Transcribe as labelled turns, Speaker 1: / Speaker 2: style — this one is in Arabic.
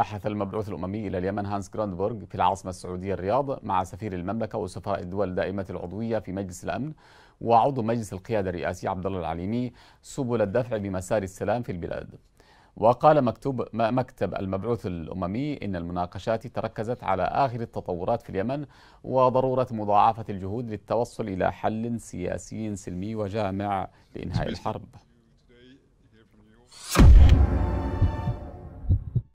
Speaker 1: بحث المبعوث الأممي إلى اليمن هانس جراندبورغ في العاصمة السعودية الرياض مع سفير المملكة وسفراء الدول دائمة العضوية في مجلس الأمن وعضو مجلس القيادة الرئاسي عبد الله العليمي سبل الدفع بمسار السلام في البلاد. وقال مكتوب مكتب المبعوث الأممي إن المناقشات تركزت على آخر التطورات في اليمن وضرورة مضاعفة الجهود للتوصل إلى حل سياسي سلمي وجامع لإنهاء الحرب.